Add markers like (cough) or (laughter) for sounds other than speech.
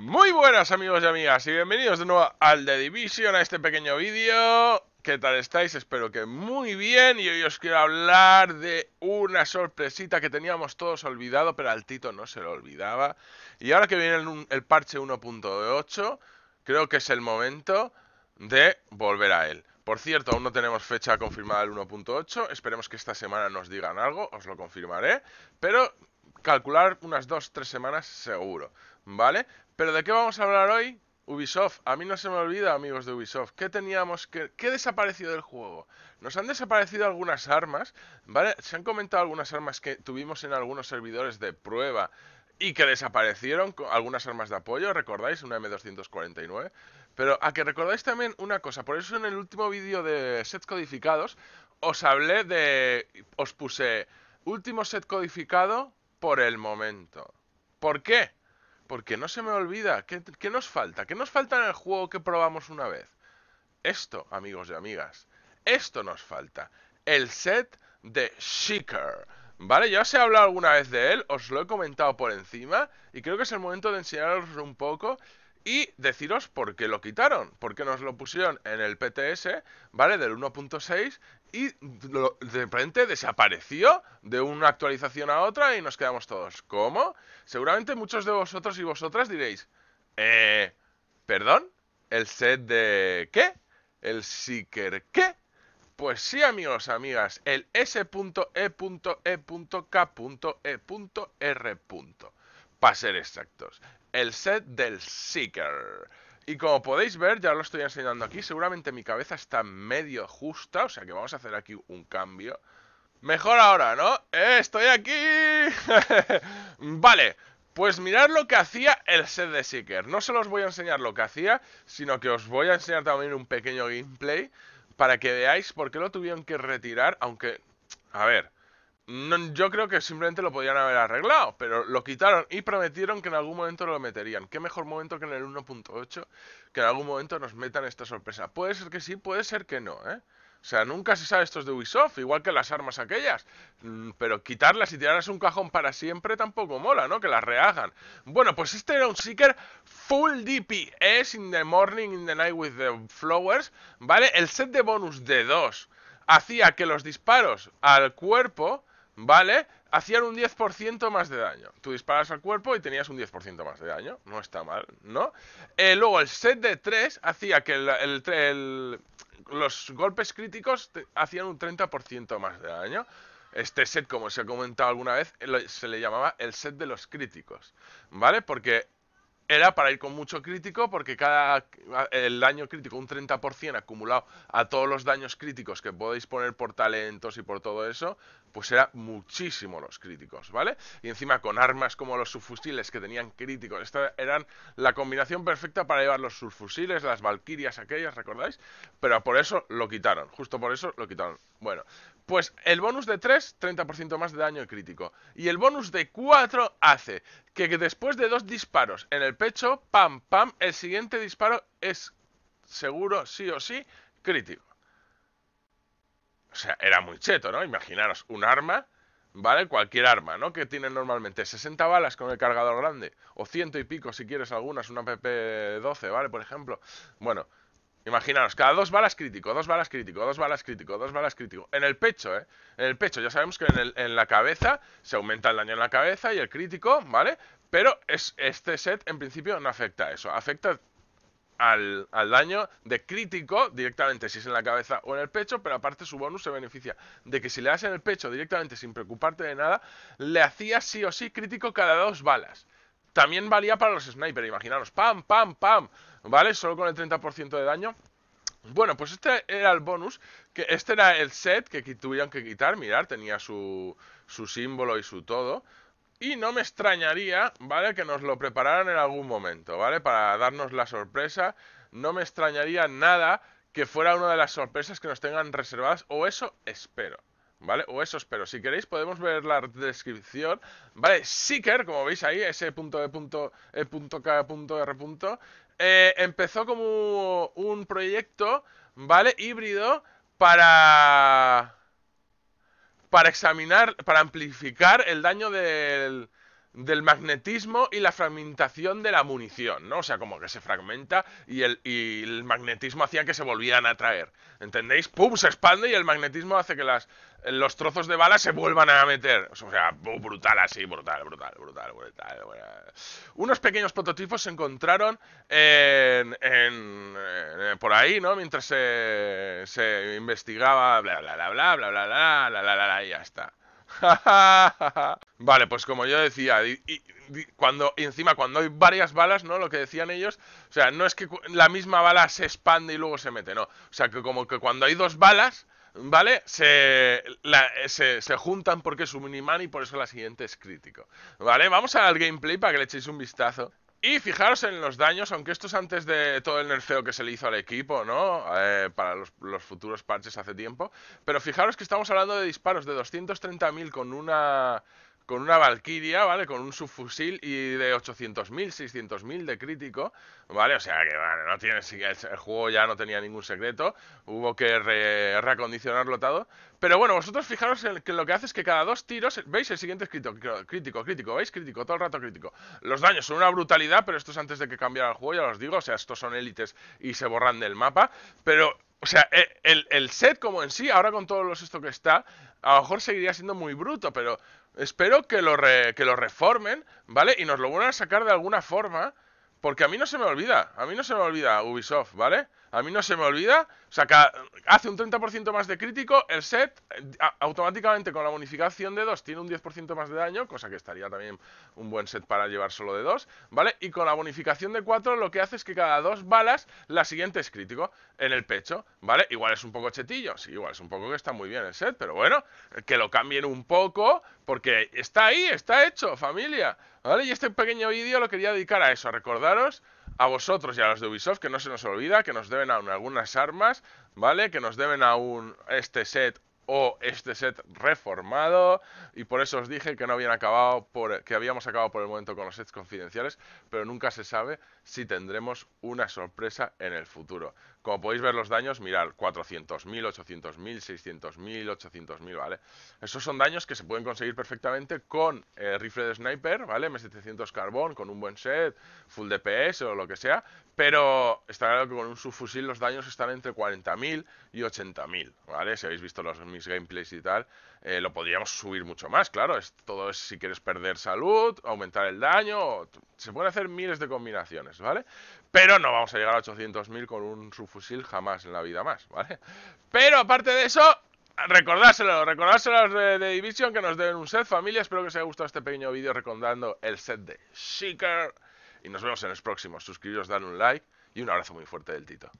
Muy buenas amigos y amigas y bienvenidos de nuevo al The Division, a este pequeño vídeo ¿Qué tal estáis? Espero que muy bien y hoy os quiero hablar de una sorpresita que teníamos todos olvidado pero al Tito no se lo olvidaba Y ahora que viene el, parche 1.8 creo que es el momento de volver a él por cierto, aún no tenemos fecha confirmada del 1.8, esperemos que esta semana nos digan algo, os lo confirmaré, pero calcular unas 2-3 semanas seguro, ¿vale? Pero ¿de qué vamos a hablar hoy? Ubisoft, a mí no se me olvida, amigos de Ubisoft, ¿qué teníamos que... ¿Qué desaparecido del juego? Nos han desaparecido algunas armas, ¿vale? Se han comentado algunas armas que tuvimos en algunos servidores de prueba y que desaparecieron, algunas armas de apoyo, ¿recordáis? Una M249. Pero a que recordáis también una cosa, por eso en el último vídeo de sets codificados os hablé de... os puse último set codificado por el momento. ¿Por qué? porque no se me olvida. ¿Qué, nos falta? ¿Qué nos falta en el juego que probamos una vez? Esto, amigos y amigas. Esto nos falta. El set de Shaker. ¿Vale? Ya os he hablado alguna vez de él, os lo he comentado por encima y creo que es el momento de enseñaros un poco y deciros por qué lo quitaron, por qué nos lo pusieron en el PTS, ¿vale? Del 1.6 y de repente desapareció de una actualización a otra y nos quedamos todos. ¿Cómo? Seguramente muchos de vosotros y vosotras diréis, eh, perdón, el set de qué? ¿El Seeker qué? Pues sí, amigos, amigas, el S.E.E.K.E.R para ser exactos. Este el set del Seeker. Y como podéis ver, ya lo estoy enseñando aquí, seguramente mi cabeza está medio justa, o sea que vamos a hacer aquí un cambio. Mejor ahora, ¿no? ¡Eh, ¡Estoy aquí! (laughs) vale, pues mirad lo que hacía el set de Seeker. No solo os voy a enseñar lo que hacía, sino que os voy a enseñar también un pequeño gameplay para que veáis por qué lo tuvieron que retirar, aunque... A ver, yo creo que simplemente lo podían haber arreglado, pero lo quitaron y prometieron que en algún momento lo meterían. ¿Qué mejor momento que en el 1.8 que en algún momento nos metan esta sorpresa? Puede ser que sí, puede ser que no, ¿eh? O sea, nunca se sabe estos de Ubisoft, igual que las armas aquellas. Mm, pero quitarlas y tirarlas un cajón para siempre tampoco mola, ¿no? Que las rehagan. Bueno, pues este era un Seeker full es ¿eh? in the morning, in the night with the flowers, ¿vale? El set de bonus de 2 hacía que los disparos al cuerpo ¿vale? Hacían un 10% más de daño. Tú disparas al cuerpo y tenías un 10% más de daño. No está mal, ¿no? Eh, luego el set de 3 hacía que los golpes críticos hacían un 30% más de daño. Este set, como se ha comentado alguna vez, se le llamaba el set de los críticos, ¿vale? Porque era para ir con mucho crítico, porque cada el daño crítico, un 30% acumulado a todos los daños críticos que podéis poner por talentos y por todo eso, pues era muchísimo los críticos, ¿vale? Y encima con armas como los subfusiles que tenían críticos, esta eran la combinación perfecta para llevar los subfusiles, las valquirias aquellas, ¿recordáis? Pero por eso lo quitaron, justo por eso lo quitaron. Bueno, pues el bonus de 3, 30% más de daño crítico. Y el bonus de 4 hace que después de dos disparos en el pecho, pam, pam, el siguiente disparo es seguro, sí o sí, crítico. O sea, era muy cheto, ¿no? Imaginaros un arma, ¿vale? Cualquier arma, ¿no? Que tiene normalmente 60 balas con el cargador grande, o ciento y pico si quieres algunas, una PP12, ¿vale? Por ejemplo. Bueno, imaginaros, cada dos balas crítico, dos balas crítico, dos balas crítico, dos balas crítico. En el pecho, ¿eh? En el pecho, ya sabemos que en, la cabeza se aumenta el daño en la cabeza y el crítico, ¿vale? Pero es, este set en principio no afecta a eso, afecta al, daño de crítico directamente si es en la cabeza o en el pecho, pero aparte su bonus se beneficia de que si le das en el pecho directamente sin preocuparte de nada, le hacía sí o sí crítico cada dos balas. También valía para los sniper, imaginaros, pam, pam, pam. ¿vale? Solo con el 30% de daño. Bueno, pues este era el bonus, que este era el set que tuvieron que quitar, mirar, tenía su, su símbolo y su todo. Y no me extrañaría, ¿vale? Que nos lo prepararan en algún momento, ¿vale? Para darnos la sorpresa. No me extrañaría nada que fuera una de las sorpresas que nos tengan reservadas, o eso espero. ¿Vale? O eso espero. Si queréis podemos ver la descripción. ¿Vale? Seeker, como veis ahí, ese punto de punto, eh, punto, k punto, r punto, eh, empezó como un proyecto, ¿vale? Híbrido para para examinar, para amplificar el daño del, del magnetismo y la fragmentación de la munición, ¿no? O sea, como que se fragmenta y el, magnetismo hacía que se volvieran a atraer. ¿Entendéis? ¡Pum! Se expande y el magnetismo hace que las, los trozos de bala se vuelvan a meter. O sea, brutal así, brutal, brutal, brutal, brutal. Unos pequeños prototipos se encontraron en, por ahí, ¿no? Mientras se, investigaba, bla, bla, bla, bla, bla, bla, bla, bla, bla, bla, y ya está. (laughs) vale, pues como yo decía, y, cuando encima cuando hay varias balas, ¿no? Lo que decían ellos, o sea, no es que la misma bala se expande y luego se mete, no. O sea, que como que cuando hay dos balas, ¿vale? Se, se, juntan porque es un imán y por eso la siguiente es crítico. ¿Vale? Vamos al gameplay para que le echéis un vistazo. Y fijaros en los daños, aunque esto es antes de todo el nerfeo que se le hizo al equipo, ¿no? Eh, para los, los, futuros parches hace tiempo. Pero fijaros que estamos hablando de disparos de 230.000 con una con una Valkyria, ¿vale? Con un subfusil y de 800.000, 600.000 de crítico, ¿vale? O sea que vale, no tiene, el, juego ya no tenía ningún secreto, hubo que reacondicionarlo todo. Pero bueno, vosotros fijaros en que lo que hace es que cada dos tiros, ¿veis? El siguiente es crítico, crítico, crítico, ¿veis? Crítico, todo el rato crítico. Los daños son una brutalidad, pero esto es antes de que cambiara el juego, ya os digo, o sea, estos son élites y se borran del mapa, pero o sea, eh, el, el, set como en sí, ahora con todo los esto que está, a lo mejor seguiría siendo muy bruto, pero espero que lo, que lo reformen, ¿vale? Y nos lo vuelvan a sacar de alguna forma porque a mí no se me olvida, a mí no se me olvida Ubisoft, ¿vale? A mí no se me olvida, o sea, hace un 30% más de crítico, el set automáticamente con la bonificación de 2 tiene un 10% más de daño, cosa que estaría también un buen set para llevar solo de 2, ¿vale? Y con la bonificación de 4 lo que hace es que cada dos balas la siguiente es crítico en el pecho, ¿vale? Igual es un poco chetillo, sí, igual es un poco que está muy bien el set, pero bueno, que lo cambien un poco, porque está ahí, está hecho, familia, ¿vale? Y este pequeño vídeo lo quería dedicar a eso, a recordar a vosotros y a los de Ubisoft, que no se nos olvida, que nos deben aún algunas armas, ¿vale? Que nos deben aún este set o este set reformado y por eso os dije que no habían acabado que habíamos acabado por el momento con los sets confidenciales, pero nunca se sabe si tendremos una sorpresa en el futuro. Como podéis ver los daños, mirad, 400.000, 800.000, 600.000, 800.000, ¿vale? Esos son daños que se pueden conseguir perfectamente con el eh, rifle de sniper, ¿vale? M700 carbón, con un buen set, full DPS o lo que sea, pero está claro que con un subfusil los daños están entre 40.000 y 80.000, ¿vale? Si habéis visto los, mis gameplays y tal, eh, lo podríamos subir mucho más, claro, es, todo es si quieres perder salud, aumentar el daño, se pueden hacer miles de combinaciones, ¿vale? Pero no vamos a llegar a 800.000 con un subfusil fusil jamás en la vida más, ¿vale? Pero aparte de eso, recordárselo, recordárselo a los de, Division que nos deben un set, familia. Espero que os haya gustado este pequeño vídeo recordando el set de Seeker. Y nos vemos en los próximos. Suscribiros, dan un like y un abrazo muy fuerte del Tito.